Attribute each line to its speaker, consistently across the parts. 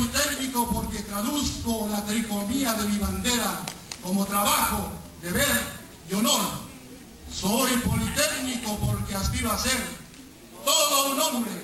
Speaker 1: soy porque traduzco la tricomía de mi bandera como trabajo, deber y honor. Soy politécnico porque aspiro a ser
Speaker 2: todo un hombre.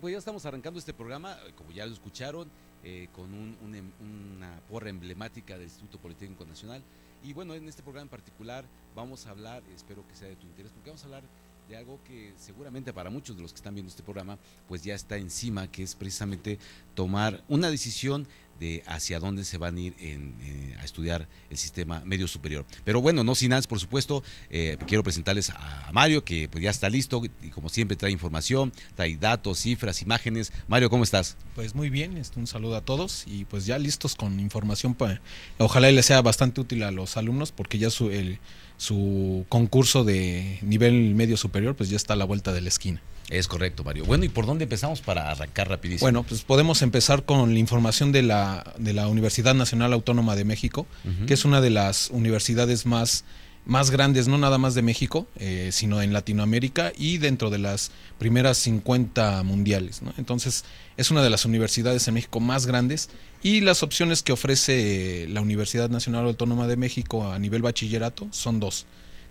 Speaker 1: Pues ya estamos arrancando este programa, eh, como ya lo escucharon, eh, con em, una porra emblemática del Instituto Politécnico Nacional. Y bueno, en este programa en particular vamos a hablar, espero que sea de tu interés, porque vamos a hablar de algo que seguramente para muchos de los que están viendo este programa, pues ya está encima, que es precisamente tomar una decisión de hacia dónde se van a ir eh, a estudiar el sistema medio superior. Pero bueno, no sin antes, por supuesto, eh, quiero presentarles a Mario, que pues, ya está listo y como siempre trae información, trae datos, cifras, imágenes. Mario, ¿cómo estás?
Speaker 2: Pues muy bien, este, un saludo a todos y pues ya listos con información. Para, ojalá les sea bastante útil a los alumnos porque ya su, el, su concurso de nivel medio superior pues ya está a la vuelta de la esquina.
Speaker 1: Es correcto, Mario. Bueno, ¿y por dónde empezamos para arrancar rapidísimo? Bueno,
Speaker 2: pues podemos empezar con la información de la, de la Universidad Nacional Autónoma de México, que es una de las universidades más, más grandes, no nada más de México, eh, sino en Latinoamérica y dentro de las primeras 50 mundiales. Entonces, es una de las universidades en México más grandes y las opciones que ofrece eh, la Universidad Nacional Autónoma de México a nivel bachillerato son dos,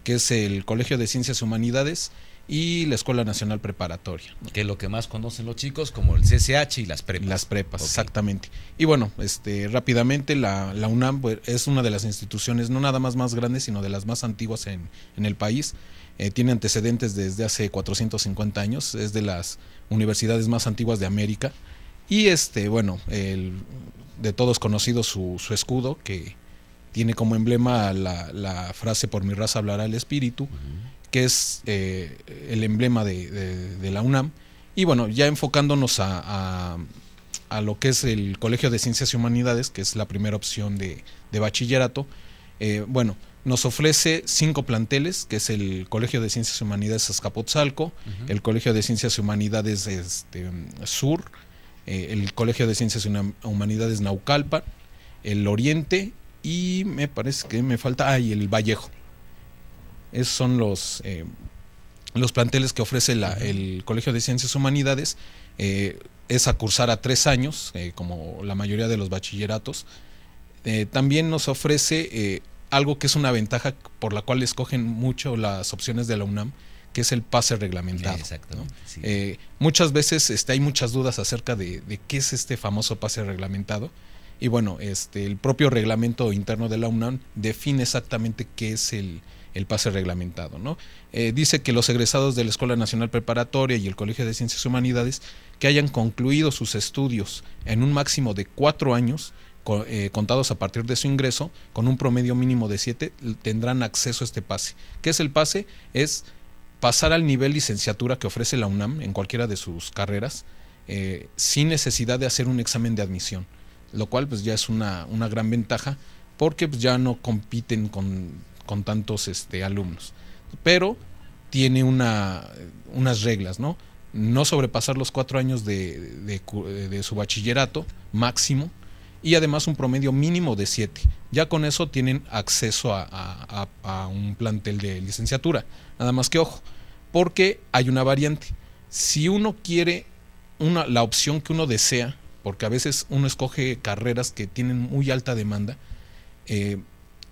Speaker 2: que es el Colegio de Ciencias y Humanidades, y la Escuela Nacional Preparatoria. Que es lo que más conocen los chicos como el CSH y las prepas. Las prepas, exactamente. Y bueno, este rápidamente la, UNAM pues, es una de las instituciones no nada más más grandes, sino de las más antiguas en, el país. Eh, tiene antecedentes desde hace 450 años, es de las universidades más antiguas de América. Y este, bueno, el, de todos conocido su, escudo, que tiene como emblema la, frase por mi raza hablará el espíritu que es eh, el emblema de, la UNAM. Y bueno, ya enfocándonos a, lo que es el Colegio de Ciencias y Humanidades, que es la primera opción de, bachillerato, eh, bueno, nos ofrece cinco planteles, que es el Colegio de Ciencias y Humanidades Azcapotzalco, el Colegio de Ciencias y Humanidades este, Sur, eh, el Colegio de Ciencias y Humanidades Naucalpa el Oriente y me parece que me falta, ah, el Vallejo. Esos son los, eh, los planteles que ofrece el Colegio de Ciencias Humanidades. Eh, es a cursar a tres años, eh, como la mayoría de los bachilleratos. también nos ofrece algo que es una ventaja por la cual escogen mucho las opciones de la UNAM, que es el pase reglamentado. muchas veces este, hay muchas dudas acerca de, de, qué es este famoso pase reglamentado. Y bueno, este, el propio reglamento interno de la UNAM define exactamente qué es el, el pase reglamentado. ¿no? Eh, dice que los egresados de la Escuela Nacional Preparatoria y el Colegio de Ciencias Humanidades que hayan concluido sus estudios en un máximo de cuatro años eh, contados a partir de su ingreso, con un promedio mínimo de siete, tendrán acceso a este pase. ¿Qué es el pase? Es pasar al nivel licenciatura que ofrece la UNAM en cualquiera de sus carreras eh, sin necesidad de hacer un examen de admisión, lo cual pues ya es una, gran ventaja porque pues, ya no compiten con con tantos este, alumnos. Pero tiene una, unas reglas, ¿no? No sobrepasar los cuatro años de, de, su bachillerato máximo y además un promedio mínimo de siete. Ya con eso tienen acceso a, un plantel de licenciatura. Nada más que ojo, porque hay una variante. Si uno quiere una, la opción que uno desea, porque a veces uno escoge carreras que tienen muy alta demanda, eh,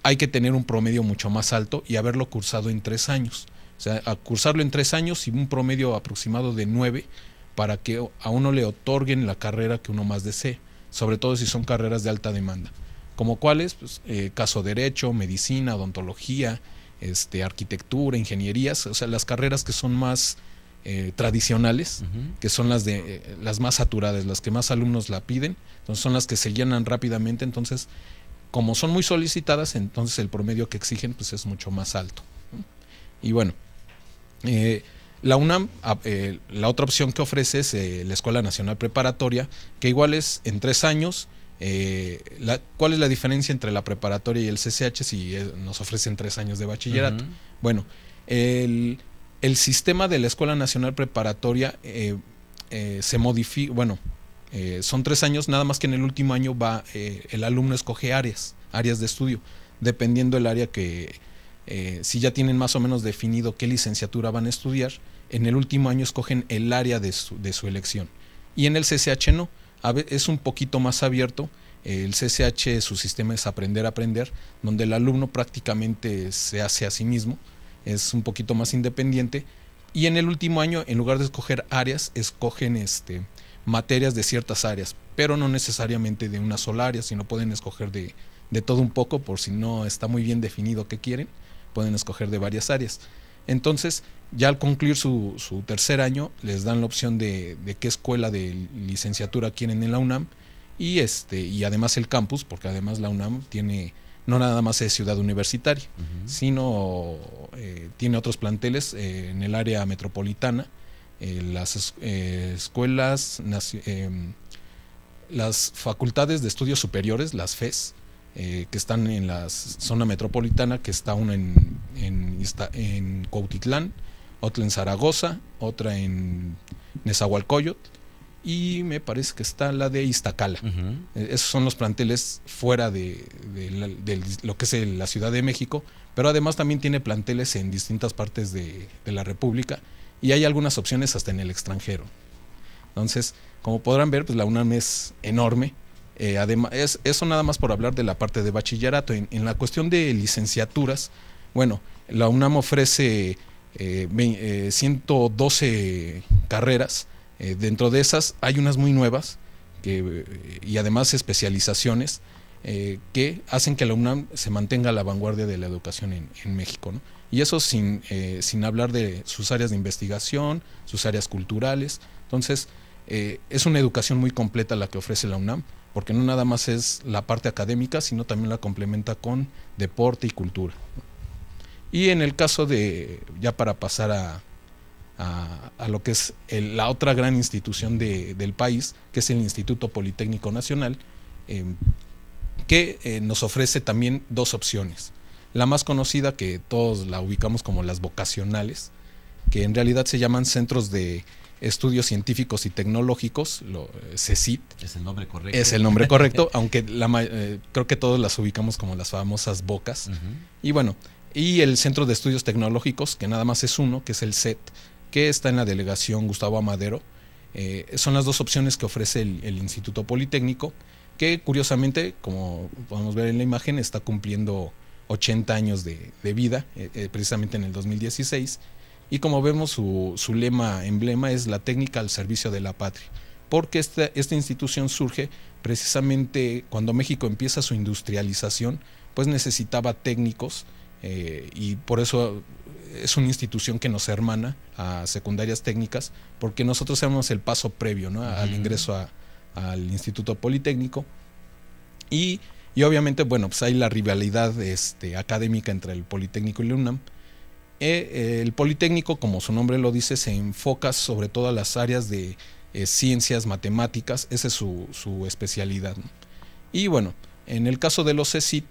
Speaker 2: hay que tener un promedio mucho más alto y haberlo cursado en tres años. O sea, cursarlo en tres años y un promedio aproximado de nueve para que a uno le otorguen la carrera que uno más desee, sobre todo si son carreras de alta demanda. Como cuáles, pues, eh, caso derecho, medicina, odontología, este, arquitectura, ingenierías, o sea, las carreras que son más eh, tradicionales, que son las de eh, las más saturadas, las que más alumnos la piden, entonces son las que se llenan rápidamente, entonces como son muy solicitadas, entonces el promedio que exigen pues, es mucho más alto. Y bueno, eh, la UNAM, ah, eh, la otra opción que ofrece es eh, la Escuela Nacional Preparatoria, que igual es en tres años. ¿Cuál es la diferencia entre la preparatoria y el CCH si nos ofrecen tres años de bachillerato? Bueno, el, el, sistema de la Escuela Nacional Preparatoria se modifica, bueno, eh, son tres años, nada más que en el último año va, eh, el alumno escoge áreas, áreas de estudio, dependiendo del área que, eh, si ya tienen más o menos definido qué licenciatura van a estudiar, en el último año escogen el área de su, elección. Y en el CCH no, es un poquito más abierto. El CCH, su sistema es aprender a aprender, donde el alumno prácticamente se hace a sí mismo, es un poquito más independiente. Y en el último año, en lugar de escoger áreas, escogen este, materias de ciertas áreas, pero no necesariamente de una sola área, sino pueden escoger de, todo un poco, por si no está muy bien definido qué quieren, pueden escoger de varias áreas. Entonces, ya al concluir su, tercer año, les dan la opción de, qué escuela de licenciatura quieren en la UNAM y, este, y además el campus, porque además la UNAM tiene, no nada más es ciudad universitaria, sino eh, tiene otros planteles eh, en el área metropolitana eh, las eh, escuelas, eh, las, facultades de estudios superiores, las FES, que están en la zona metropolitana, que está una en, en, otra en Zaragoza, otra en Nezahualcóyotl y me parece que está la de Iztacala. Esos son los planteles fuera de, lo que es la Ciudad de México, pero además también tiene planteles en distintas partes de, de la República y hay algunas opciones hasta en el extranjero. Entonces, como podrán ver, pues la UNAM es enorme. Eh, además, es, eso nada más por hablar de la parte de bachillerato. En, la cuestión de licenciaturas, bueno, la UNAM ofrece 112 eh, eh, carreras. dentro de esas hay unas muy nuevas y además especializaciones que hacen que la UNAM se mantenga a la vanguardia de la educación en, en México. ¿no? Y eso eh, sin, hablar de sus áreas de investigación, sus áreas culturales. Entonces, eh, es una educación muy completa la que ofrece la UNAM, porque no nada más es la parte académica, sino también la complementa con deporte y cultura. Y en el caso de, ya para pasar a, lo que es la otra gran institución del país, que es el Instituto Politécnico Nacional, eh, que nos ofrece también dos opciones. La más conocida, que todos la ubicamos como las vocacionales, que en realidad se llaman centros de estudios científicos y tecnológicos, lo, eh, CECIT. Es el nombre correcto. Es el nombre correcto, aunque eh, creo que todos las ubicamos como las famosas bocas. Y bueno, y el Centro de Estudios Tecnológicos, que nada más es uno, que es el CET, que está en la delegación Gustavo Amadero. Eh, son las dos opciones que ofrece el, Instituto Politécnico, que curiosamente, como podemos ver en la imagen, está cumpliendo 80 años de, vida, eh, eh, precisamente en el 2016. Y como vemos, su, lema, emblema es la técnica al servicio de la patria. Porque esta, esta institución surge precisamente cuando México empieza su industrialización, pues necesitaba técnicos eh, y por eso es una institución que nos hermana a secundarias técnicas, porque nosotros somos el paso previo al ingreso al Instituto Politécnico. Y y obviamente, bueno, pues hay la rivalidad este, académica entre el Politécnico y el UNAM. Eh, eh, el Politécnico, como su nombre lo dice, se enfoca sobre todas las áreas de eh, ciencias, matemáticas, esa es su, especialidad. Y bueno, en el caso de los CECIT,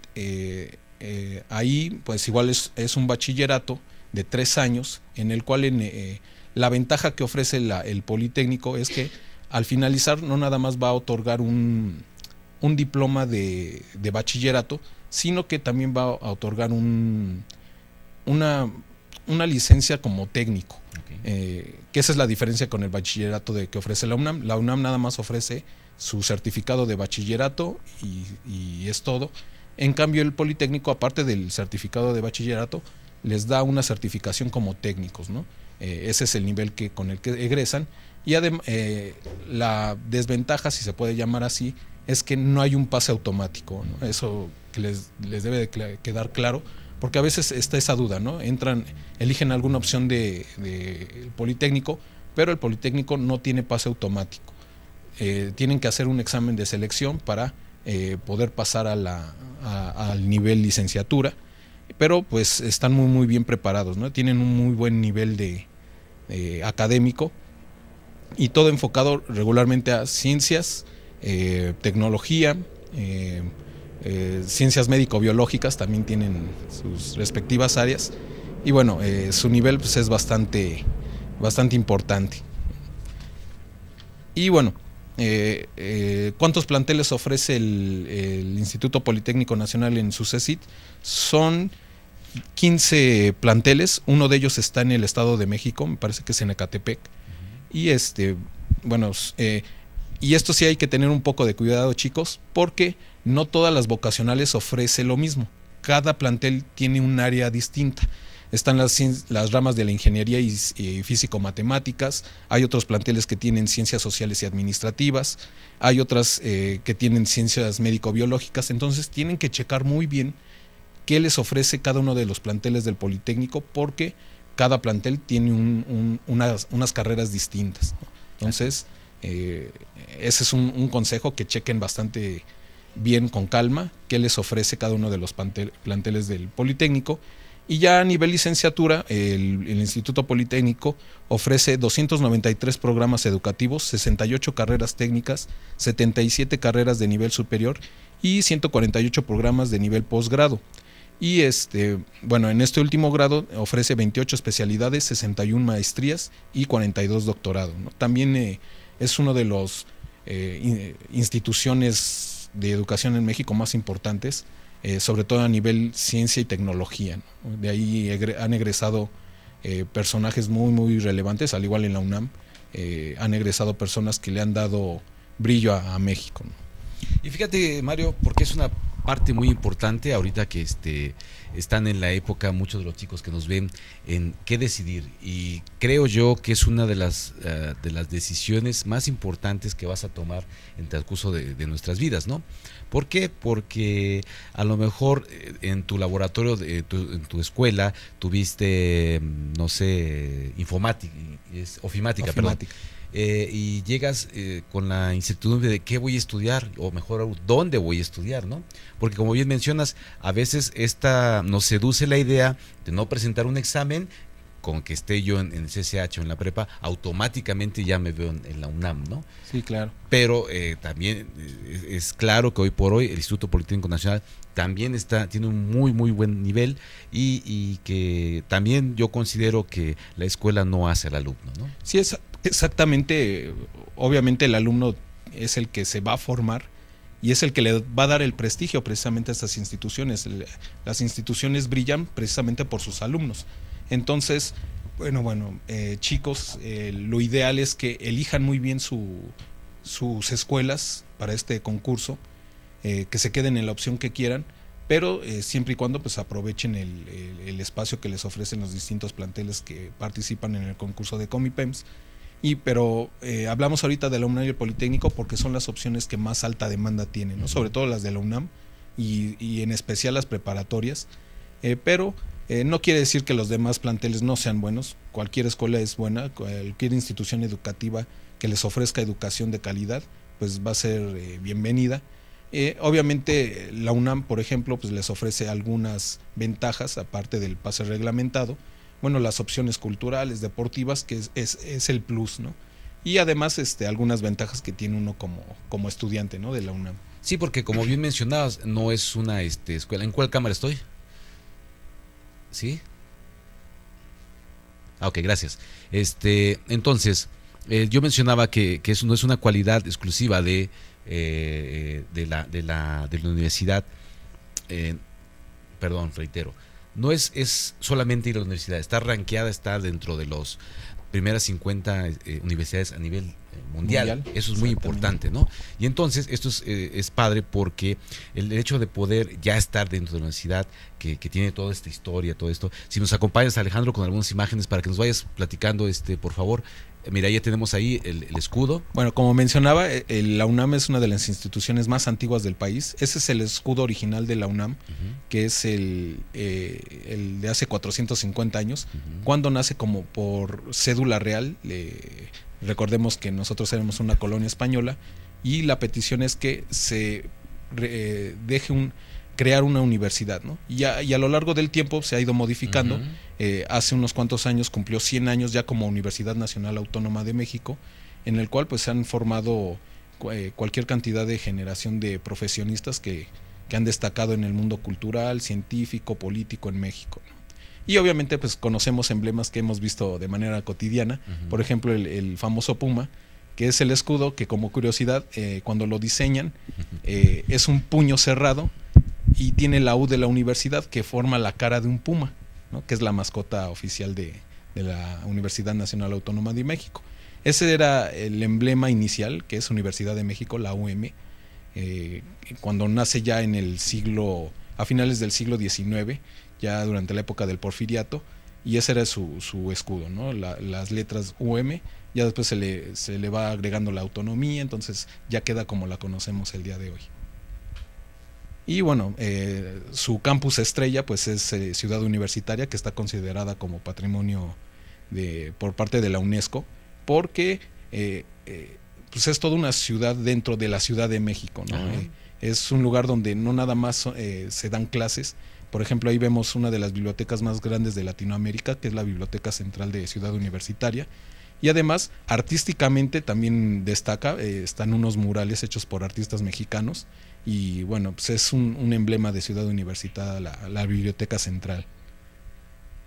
Speaker 2: ahí pues igual es, es, un bachillerato de tres años, en el cual en, la ventaja que ofrece la, el Politécnico es que al finalizar no nada más va a otorgar un, un diploma de, de bachillerato, sino que también va a otorgar un, una, una licencia como técnico. Eh, que esa es la diferencia con el bachillerato de que ofrece la UNAM. La UNAM nada más ofrece su certificado de bachillerato y, es todo. En cambio, el Politécnico, aparte del certificado de bachillerato, les da una certificación como técnicos, ¿no? Eh, ese es el nivel que, con el que egresan. Y además, eh, la desventaja, si se puede llamar así, es que no hay un pase automático. Eso les, debe quedar claro, porque a veces está esa duda, ¿no? Entran, eligen alguna opción del de, Politécnico, pero el Politécnico no tiene pase automático. Eh, tienen que hacer un examen de selección para eh, poder pasar al nivel licenciatura, pero pues están muy, muy bien preparados, ¿no? Tienen un muy buen nivel de, eh, académico y todo enfocado regularmente a ciencias, eh, tecnología, eh, eh, ciencias médico-biológicas también tienen sus respectivas áreas y bueno, su nivel pues, es bastante, bastante importante. Y bueno, cuántos planteles ofrece el, Instituto Politécnico Nacional en su CECIT. Son 15 planteles, uno de ellos está en el Estado de México, me parece que es en Ecatepec. Y este, bueno, y esto sí hay que tener un poco de cuidado, chicos, porque no todas las vocacionales ofrece lo mismo. Cada plantel tiene un área distinta. Están las, las ramas de la ingeniería y, físico-matemáticas, hay otros planteles que tienen ciencias sociales y administrativas, hay otras eh, que tienen ciencias médico-biológicas, entonces tienen que checar muy bien qué les ofrece cada uno de los planteles del Politécnico, porque cada plantel tiene un, unas, unas, carreras distintas. Entonces... Eh, ese es un, consejo que chequen bastante bien con calma qué les ofrece cada uno de los planteles del Politécnico. Y ya a nivel licenciatura, el, Instituto Politécnico ofrece 293 programas educativos, 68 carreras técnicas, 77 carreras de nivel superior y 148 programas de nivel posgrado. Y este, bueno, en este último grado ofrece 28 especialidades, 61 maestrías y 42 doctorados. También eh, es uno de los eh, instituciones de educación en México más importantes, eh, sobre todo a nivel ciencia y tecnología. De ahí han egresado eh, personajes muy, muy relevantes, al igual en la UNAM, han egresado personas que le han dado brillo a, México.
Speaker 1: Y fíjate, Mario, porque es una parte muy importante ahorita que este, están en la época muchos de los chicos que nos ven en qué decidir y creo yo que es una de las, eh, de las decisiones más importantes que vas a tomar en transcurso de, de nuestras vidas, ¿no? ¿Por qué? Porque a lo mejor eh, en tu laboratorio, de, eh, tu, en tu escuela, tuviste, mm, no sé, informática, es, ofimática, ofimática. Eh, y llegas eh, con la incertidumbre de qué voy a estudiar, o mejor dónde voy a estudiar, ¿no? Porque como bien mencionas, a veces esta nos seduce la idea de no presentar un examen con que esté yo en, el CCH o en la prepa, automáticamente ya me veo en, la UNAM, ¿no? Sí, claro. Pero eh, también es, claro que hoy por hoy el Instituto Politécnico Nacional también está, tiene un muy, muy buen nivel y, y que también yo considero que la escuela no hace al alumno,
Speaker 2: ¿no? Sí, es, Exactamente, obviamente el alumno es el que se va a formar y es el que le va a dar el prestigio precisamente a estas instituciones. Las instituciones brillan precisamente por sus alumnos. Entonces, bueno, bueno, eh, chicos, eh, lo ideal es que elijan muy bien sus escuelas para este concurso, eh, que se queden en la opción que quieran, pero siempre y cuando pues aprovechen el, el, espacio que les ofrecen los distintos planteles que participan en el concurso de Comipems. Y pero eh, hablamos ahorita de la UNAM y el Politécnico porque son las opciones que más alta demanda tienen, ¿no? sobre todo las de la UNAM y, en especial las preparatorias. Eh, pero eh, no quiere decir que los demás planteles no sean buenos, cualquier escuela es buena, cualquier institución educativa que les ofrezca educación de calidad, pues va a ser bienvenida. obviamente la UNAM, por ejemplo, pues les ofrece algunas ventajas aparte del pase reglamentado, bueno, las opciones culturales, deportivas, que es, es, es el plus, ¿no? Y además este, algunas ventajas que tiene uno como, como estudiante, ¿no? De la UNAM.
Speaker 1: Sí, porque como bien mencionabas, no es una este, escuela. ¿En cuál cámara estoy? ¿Sí? Ah, ok, gracias. Este, entonces, eh, yo mencionaba que, que, eso no es una cualidad exclusiva de, eh, eh, de, la, de, la, de la universidad. perdón, reitero no es, es solamente ir a la universidad, está rankeada, está dentro de las primeras 50 eh, eh, universidades a nivel eh, mundial. Eso es muy importante, ¿no? Y entonces esto es, padre porque el hecho de poder ya estar dentro de la universidad, que, que, tiene toda esta historia, todo esto, si nos acompañas Alejandro con algunas imágenes para que nos vayas platicando, este por favor, Mira, ya tenemos ahí el, escudo.
Speaker 2: Bueno, como mencionaba, eh, la UNAM es una de las instituciones más antiguas del país. Ese es el escudo original de la UNAM, que es el, eh, el, de hace 450 años, cuando nace como por cédula real. recordemos que nosotros éramos una colonia española y la petición es que se eh, deje un crear una universidad, ¿no? Y a, lo largo del tiempo se ha ido modificando. Eh, hace unos cuantos años cumplió 100 años ya como Universidad Nacional Autónoma de México, en el cual pues se han formado eh, cualquier cantidad de generación de profesionistas que, han destacado en el mundo cultural, científico, político en México. Y obviamente pues conocemos emblemas que hemos visto de manera cotidiana, por ejemplo el, famoso Puma, que es el escudo que como curiosidad eh, cuando lo diseñan es un puño cerrado y tiene la U de la universidad que forma la cara de un puma, que es la mascota oficial de, la Universidad Nacional Autónoma de México. Ese era el emblema inicial, que es Universidad de México, la UM, cuando nace ya en el siglo, a finales del siglo XIX, ya durante la época del porfiriato, y ese era su, escudo, ¿no? las letras UM, ya después se le va agregando la autonomía, entonces ya queda como la conocemos el día de hoy. Y bueno, eh, su campus estrella pues es eh, Ciudad Universitaria, que está considerada como patrimonio por parte de la UNESCO, porque eh, pues es toda una ciudad dentro de la Ciudad de México. es un lugar donde no nada más se dan clases, por ejemplo, ahí vemos una de las bibliotecas más grandes de Latinoamérica, que es la Biblioteca Central de Ciudad Universitaria. Y además, artísticamente también destaca, están unos murales hechos por artistas mexicanos y bueno, pues es un, emblema de Ciudad Universitaria la, la, biblioteca central.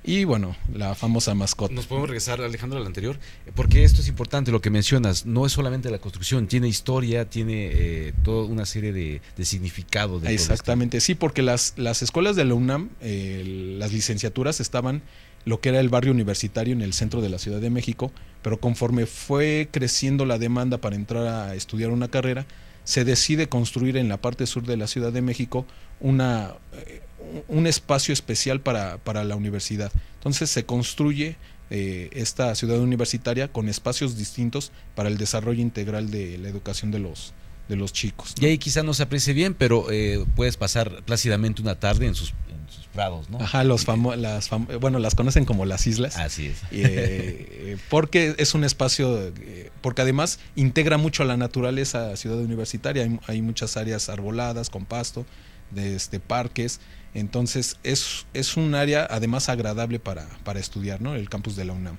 Speaker 2: Y bueno,
Speaker 1: la famosa mascota. Nos podemos regresar, Alejandro, al anterior, porque esto es importante, lo que mencionas, no es solamente la construcción, tiene historia, tiene eh, toda una serie de, de significado. Exactamente, sí, porque las, las escuelas de la UNAM, eh, las licenciaturas estaban
Speaker 2: lo que era el barrio universitario en el centro de la Ciudad de México, pero conforme fue creciendo la demanda para entrar a estudiar una carrera, se decide construir en la parte sur de la Ciudad de México una, eh, un espacio especial para, la universidad. Entonces se construye eh, esta ciudad universitaria con espacios distintos para el desarrollo integral de la educación de los, de los chicos.
Speaker 1: Y ahí quizás no se aprecie bien, pero eh, puedes pasar plácidamente una tarde en sus Ajá, los las bueno, las conocen como las islas. Así es. Eh, eh, porque es un espacio, eh, porque además
Speaker 2: integra mucho a la naturaleza Ciudad Universitaria. Hay, muchas áreas arboladas, con pasto, de este, parques. Entonces es, es un área además agradable para, estudiar, ¿no? El campus de la UNAM.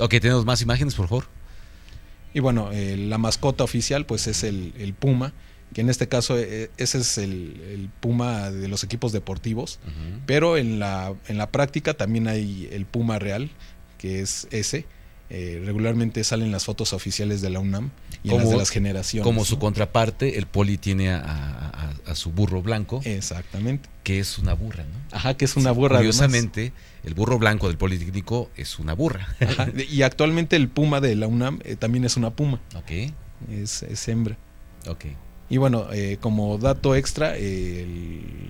Speaker 1: Ok, tenemos más imágenes, por favor.
Speaker 2: Y bueno, la mascota oficial pues es el, el puma que en este caso eh, ese es el, puma de los equipos deportivos, pero en la, en la práctica también hay el puma real, que es ese. Eh, regularmente salen las fotos oficiales de la UNAM y como, las de las generaciones. Como su
Speaker 1: contraparte, el poli tiene a, su burro blanco. Exactamente. Que es una burra, ¿no? Ajá, que es una burra. Curiosamente, el burro blanco del Politécnico es una burra. Ajá,
Speaker 2: y actualmente el puma de la UNAM eh, también es una puma. Ok. Es, es hembra. Ok. Y bueno, eh, como dato extra,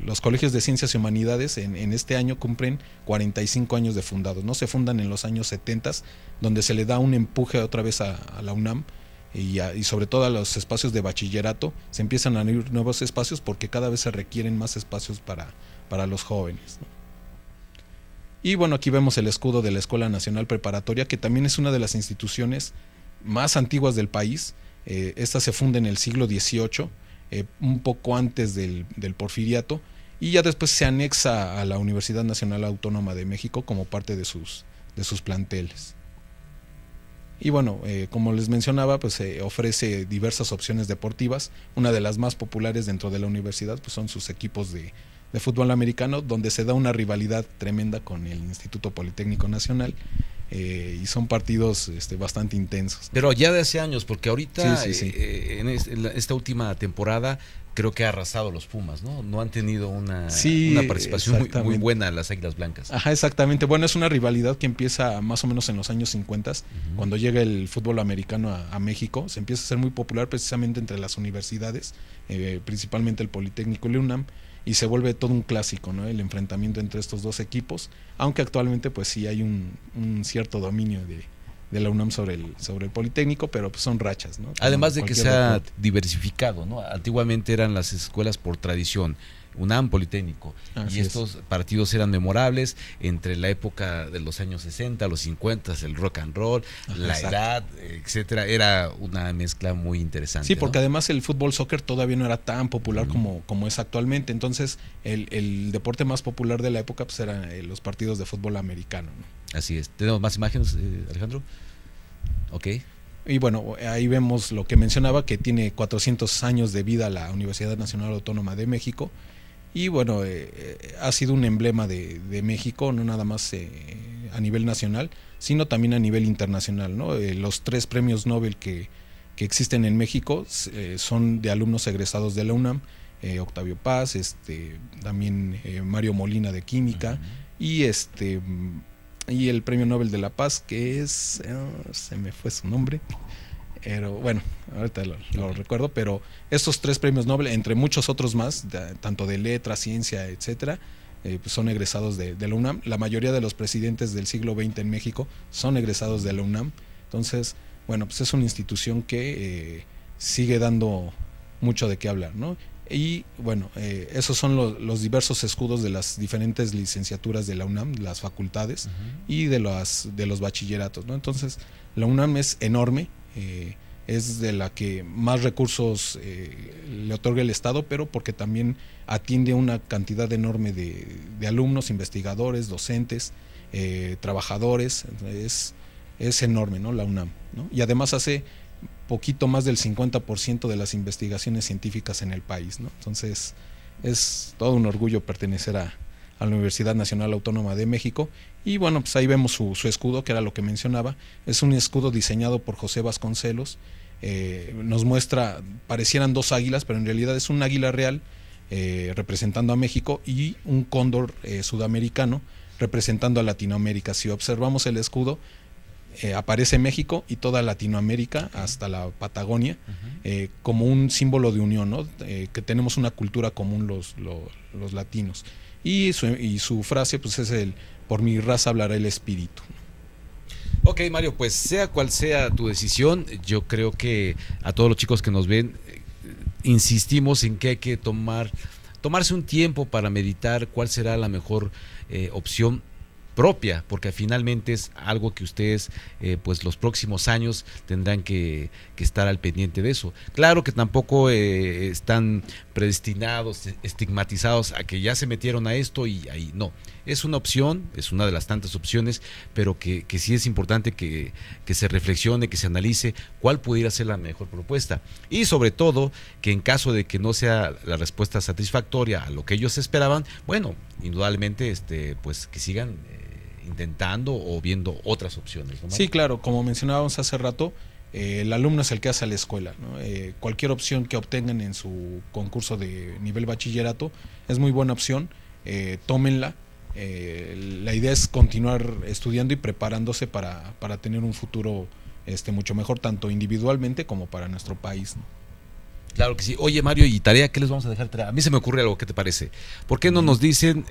Speaker 2: los colegios de ciencias y humanidades en, este año cumplen 45 años de fundados, ¿no? Se fundan en los años 70, donde se le da un empuje otra vez a, la UNAM y, sobre todo a los espacios de bachillerato. Se empiezan a abrir nuevos espacios porque cada vez se requieren más espacios para, los jóvenes. Y bueno, aquí vemos el escudo de la Escuela Nacional Preparatoria, que también es una de las instituciones más antiguas del país eh, esta se funda en el siglo XVIII, eh, un poco antes del, porfiriato, y ya después se anexa a la Universidad Nacional Autónoma de México como parte de sus, de sus planteles. Y bueno, eh, como les mencionaba, pues ofrece diversas opciones deportivas. Una de las más populares dentro de la universidad pues, son sus equipos de, de fútbol americano, donde se da una rivalidad tremenda con el Instituto Politécnico Nacional. Eh, y son partidos este, bastante intensos.
Speaker 1: Pero ya de hace años, porque ahorita eh, en, esta última temporada creo que ha arrasado los Pumas, ¿no? No han tenido una, una participación muy, buena buena las Águilas Blancas. Ajá,
Speaker 2: exactamente. Bueno, es una rivalidad que empieza más o menos en los años 50, cuando llega el fútbol americano a, México, se empieza a ser muy popular precisamente entre las universidades, eh, principalmente el Politécnico y el UNAM y se vuelve todo un clásico, ¿no? El enfrentamiento entre estos dos equipos, aunque actualmente pues sí hay un, cierto dominio de, la UNAM sobre el, sobre el Politécnico, pero pues, son rachas, ¿no? Además de que se ha
Speaker 1: diversificado, ¿no? Antiguamente eran las escuelas por tradición, UNAM Politécnico. y estos partidos eran memorables entre la época de los años 60, los 50, el rock and roll, la edad, etcétera. Era una mezcla muy interesante. Sí, porque
Speaker 2: además el fútbol soccer todavía no era tan popular como, como es actualmente. Entonces, el, deporte más popular de la época pues, eran eh, los partidos de fútbol americano.
Speaker 1: Así es. ¿Tenemos más imágenes, eh, Alejandro? Ok.
Speaker 2: Y bueno, ahí vemos lo que mencionaba, que tiene 400 años de vida la Universidad Nacional Autónoma de México y bueno, eh, eh, ha sido un emblema de, México, no nada más eh, a nivel nacional, sino también a nivel internacional. los tres premios Nobel que, existen en México son de alumnos egresados de la UNAM, Octavio Paz, este, también Mario Molina de Química, y este y el premio Nobel de la Paz, que es. Ah, se me fue su nombre. Pero bueno, ahorita lo, recuerdo, pero estos tres premios Nobel, entre muchos otros más, tanto de letra, ciencia, etcétera, eh, pues son egresados de, la UNAM. La mayoría de los presidentes del siglo XX en México son egresados de la UNAM. Entonces, bueno, pues es una institución que eh, sigue dando mucho de qué hablar, ¿no? Y bueno, eh, esos son los, diversos escudos de las diferentes licenciaturas de la UNAM, las facultades y de, las, de los bachilleratos, ¿no? Entonces, la UNAM es enorme, eh, es de la que más recursos eh, le otorga el Estado, pero porque también atiende una cantidad enorme de, alumnos, investigadores, docentes, eh, trabajadores, es, es enorme ¿no? la UNAM. Y además hace poquito más del 50% de las investigaciones científicas en el país. ¿no? Entonces es todo un orgullo pertenecer a, a la Universidad Nacional Autónoma de México y bueno, pues ahí vemos su, escudo, que era lo que mencionaba. Es un escudo diseñado por José Vasconcelos. Eh, nos muestra, parecieran dos águilas, pero en realidad es un águila real eh, representando a México y un cóndor eh, sudamericano representando a Latinoamérica. Si observamos el escudo, aparece México y toda Latinoamérica hasta la Patagonia como un símbolo de unión, que tenemos una cultura común los, los, latinos. Y su, y su, frase pues, es el por mi raza hablará el espíritu.
Speaker 1: Ok, Mario, pues sea cual sea tu decisión, yo creo que a todos los chicos que nos ven, eh, insistimos en que hay que tomar, tomarse un tiempo para meditar cuál será la mejor eh, opción propia, porque finalmente es algo que ustedes, eh, pues los próximos años tendrán que, estar al pendiente de eso. Claro que tampoco están predestinados, estigmatizados a que ya se metieron a esto y ahí no. Es una opción, es una de las tantas opciones, pero que, sí es importante que, que, se reflexione, que se analice cuál pudiera ser la mejor propuesta. Y sobre todo, que en caso de que no sea la respuesta satisfactoria a lo que ellos esperaban, bueno, indudablemente, este, pues que sigan eh, intentando o viendo otras opciones. Sí,
Speaker 2: claro, como mencionábamos hace rato, eh, el alumno es el que hace a la escuela. Eh, cualquier opción que obtengan en su concurso de nivel bachillerato es muy buena opción, eh, tómenla. la idea es continuar estudiando y preparándose para, tener un futuro este, mucho mejor, tanto individualmente como para nuestro país.
Speaker 1: Claro que sí. Oye, Mario, ¿y tarea qué les vamos a dejar? A mí se me ocurre algo, ¿qué te parece? ¿Por qué no nos dicen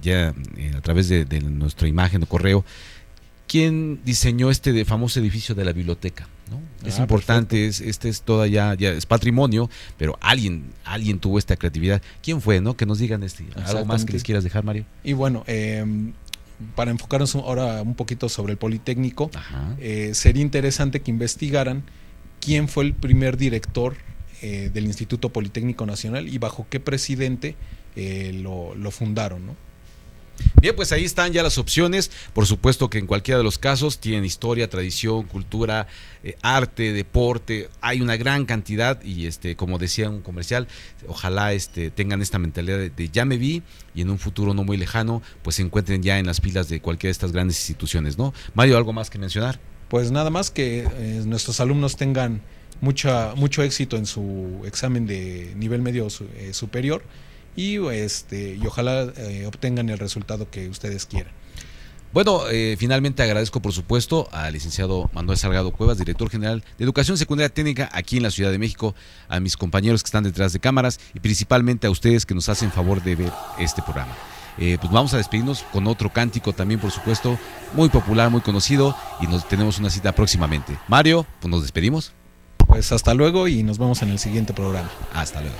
Speaker 1: ya a través de, de, nuestra imagen o correo ¿Quién diseñó este famoso edificio de la biblioteca. Ah, es importante, es, este es toda ya, es patrimonio, pero alguien, alguien tuvo esta creatividad. ¿Quién fue, no? Que nos digan este, algo más que les quieras dejar, Mario.
Speaker 2: Y bueno, em, para enfocarnos ahora un poquito sobre el Politécnico, eh, sería interesante que investigaran quién fue el primer director eh, del Instituto Politécnico Nacional y bajo qué presidente eh, lo, lo fundaron, ¿no?
Speaker 1: Bien, pues ahí están ya las opciones. Por supuesto que en cualquiera de los casos tienen historia, tradición, cultura, eh, arte, deporte. Hay una gran cantidad y este, como decía un comercial, ojalá este, tengan esta mentalidad de, ya me vi y en un futuro no muy lejano, pues se encuentren ya en las pilas de cualquiera de estas grandes instituciones, ¿no? Mario, algo más que mencionar. Pues nada más que eh,
Speaker 2: nuestros alumnos tengan mucha, mucho éxito en su examen de nivel medio eh, superior y, este, y ojalá eh, obtengan el resultado que ustedes quieran.
Speaker 1: Bueno, eh, finalmente agradezco por supuesto al licenciado Manuel Salgado Cuevas, director general de Educación Secundaria Técnica aquí en la Ciudad de México, a mis compañeros que están detrás de cámaras y principalmente a ustedes que nos hacen favor de ver este programa. Eh, pues vamos a despedirnos con otro cántico también, por supuesto, muy popular, muy conocido y nos tenemos una cita próximamente. Mario, pues nos despedimos.
Speaker 2: Pues hasta luego y nos vemos en el siguiente programa.
Speaker 1: Hasta luego.